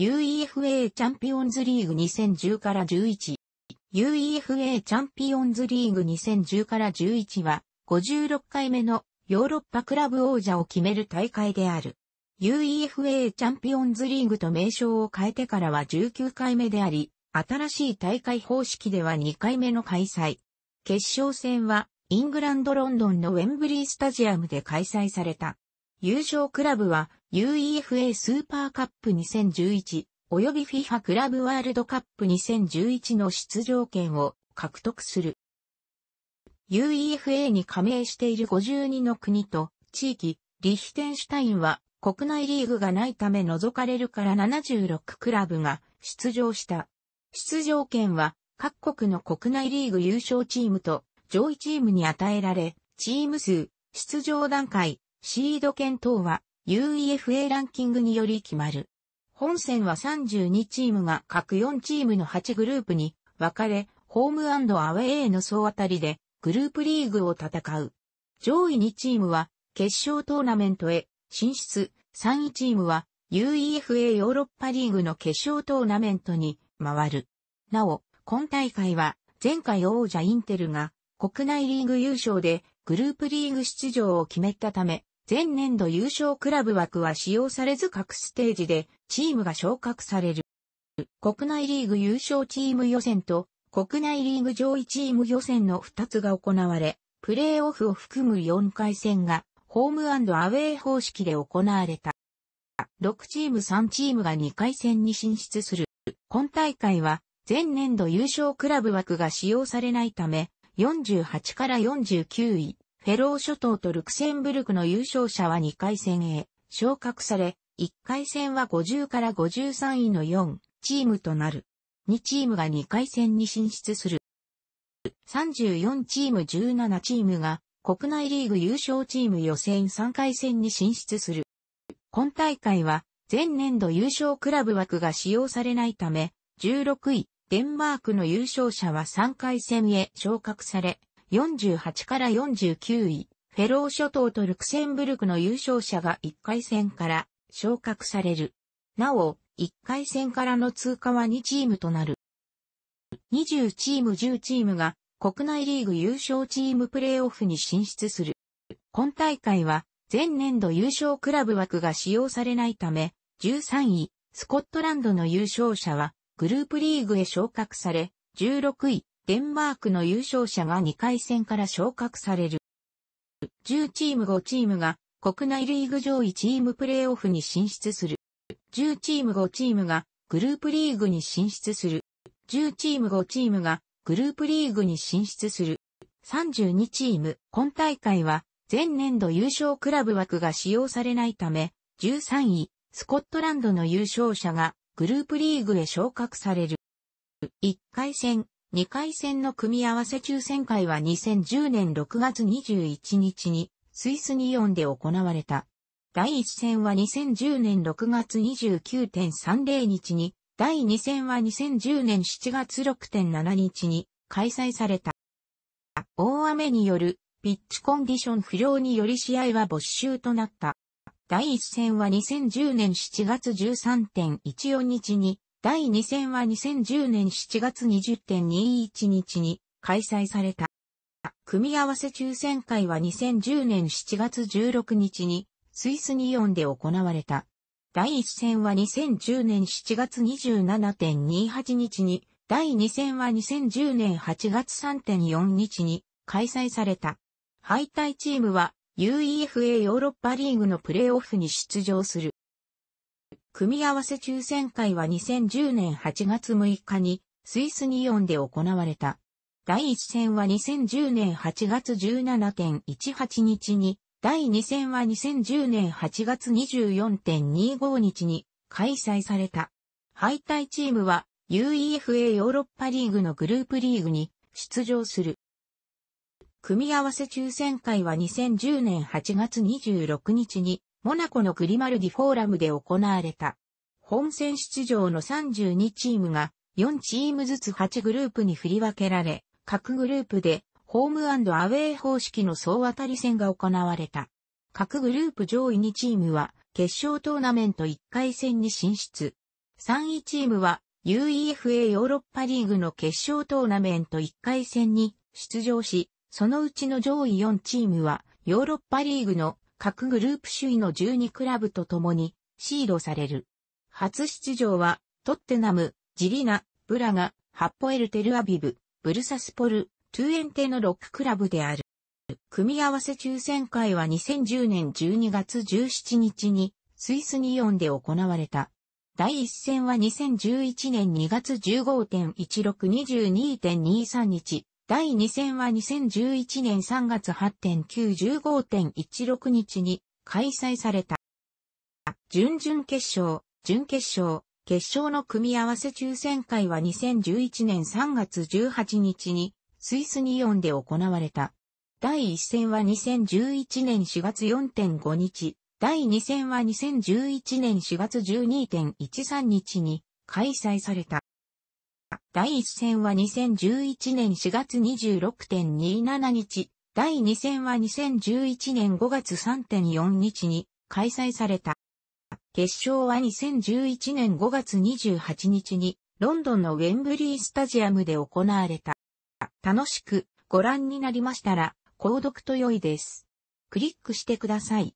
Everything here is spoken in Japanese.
UEFA チャンピオンズリーグ2010から11。UEFA チャンピオンズリーグ2010から11は、56回目のヨーロッパクラブ王者を決める大会である。UEFA チャンピオンズリーグと名称を変えてからは19回目であり、新しい大会方式では2回目の開催。決勝戦は、イングランドロンドンのウェンブリースタジアムで開催された。優勝クラブは、UEFA スーパーカップ2011及び FIFA クラブワールドカップ2011の出場権を獲得する。UEFA に加盟している52の国と地域、リヒテンシュタインは国内リーグがないため除かれるから76クラブが出場した。出場権は各国の国内リーグ優勝チームと上位チームに与えられ、チーム数、出場段階、シード権等は UEFA ランキングにより決まる。本戦は32チームが各4チームの8グループに分かれ、ホームアウェーの総当たりでグループリーグを戦う。上位2チームは決勝トーナメントへ進出、3位チームは UEFA ヨーロッパリーグの決勝トーナメントに回る。なお、今大会は前回王者インテルが国内リーグ優勝でグループリーグ出場を決めたため、前年度優勝クラブ枠は使用されず各ステージでチームが昇格される。国内リーグ優勝チーム予選と国内リーグ上位チーム予選の2つが行われ、プレーオフを含む4回戦がホームアウェイ方式で行われた。6チーム3チームが2回戦に進出する。今大会は前年度優勝クラブ枠が使用されないため、48から49位、フェロー諸島とルクセンブルクの優勝者は2回戦へ昇格され、1回戦は50から53位の4チームとなる。2チームが2回戦に進出する。34チーム17チームが国内リーグ優勝チーム予選3回戦に進出する。今大会は前年度優勝クラブ枠が使用されないため、16位、デンマークの優勝者は3回戦へ昇格され、48から49位、フェロー諸島とルクセンブルクの優勝者が1回戦から昇格される。なお、1回戦からの通過は2チームとなる。20チーム10チームが国内リーグ優勝チームプレーオフに進出する。今大会は前年度優勝クラブ枠が使用されないため、13位、スコットランドの優勝者はグループリーグへ昇格され、16位、デンマークの優勝者が2回戦から昇格される。10チーム5チームが国内リーグ上位チームプレーオフに進出する。10チーム5チームがグループリーグに進出する。10チーム5チームがグループリーグに進出する。32チーム、今大会は前年度優勝クラブ枠が使用されないため、13位、スコットランドの優勝者がグループリーグへ昇格される。1回戦、2回戦の組み合わせ抽選会は2010年6月21日にスイスニオンで行われた。第1戦は2010年6月29.30日に、第2戦は2010年7月6.7日に開催された。大雨によるピッチコンディション不良により試合は没収となった。第1戦は2010年7月13.14日に第2戦は2010年7月20.21日に開催された。組み合わせ抽選会は2010年7月16日にスイスニオンで行われた。第1戦は2010年7月27.28日に、第2戦は2010年8月3.4日に開催された。敗退チームは UEFA ヨーロッパリーグのプレーオフに出場する。組み合わせ抽選会は2010年8月6日にスイスニオンで行われた。第1戦は2010年8月17.18日に、第2戦は2010年8月24.25日に開催された。敗退チームは UEFA ヨーロッパリーグのグループリーグに出場する。組み合わせ抽選会は2010年8月26日にモナコのグリマルディフォーラムで行われた。本戦出場の32チームが4チームずつ8グループに振り分けられ、各グループでホームアウェイ方式の総当たり戦が行われた。各グループ上位2チームは決勝トーナメント1回戦に進出。3位チームは UEFA ヨーロッパリーグの決勝トーナメント1回戦に出場し、そのうちの上位4チームはヨーロッパリーグの各グループ首位の12クラブと共にシードされる。初出場は、トッテナム、ジリナ、ブラガ、ハッポエル・テルアビブ、ブルサスポル、トゥエンテの6クラブである。組み合わせ抽選会は2010年12月17日にスイスニオンで行われた。第一戦は2011年2月15.1622.23日、第2戦は2011年3月8.915.16日に開催された。準々決勝、準決勝、決勝の組み合わせ抽選会は2011年3月18日にスイスニオンで行われた。第1戦は2011年4月4.5日、第2戦は2011年4月12.13日に開催された。第1戦は2011年4月26.27日、第2戦は2011年5月3.4日に開催された。決勝は2011年5月28日にロンドンのウェンブリースタジアムで行われた。楽しくご覧になりましたら、購読と良いです。クリックしてください。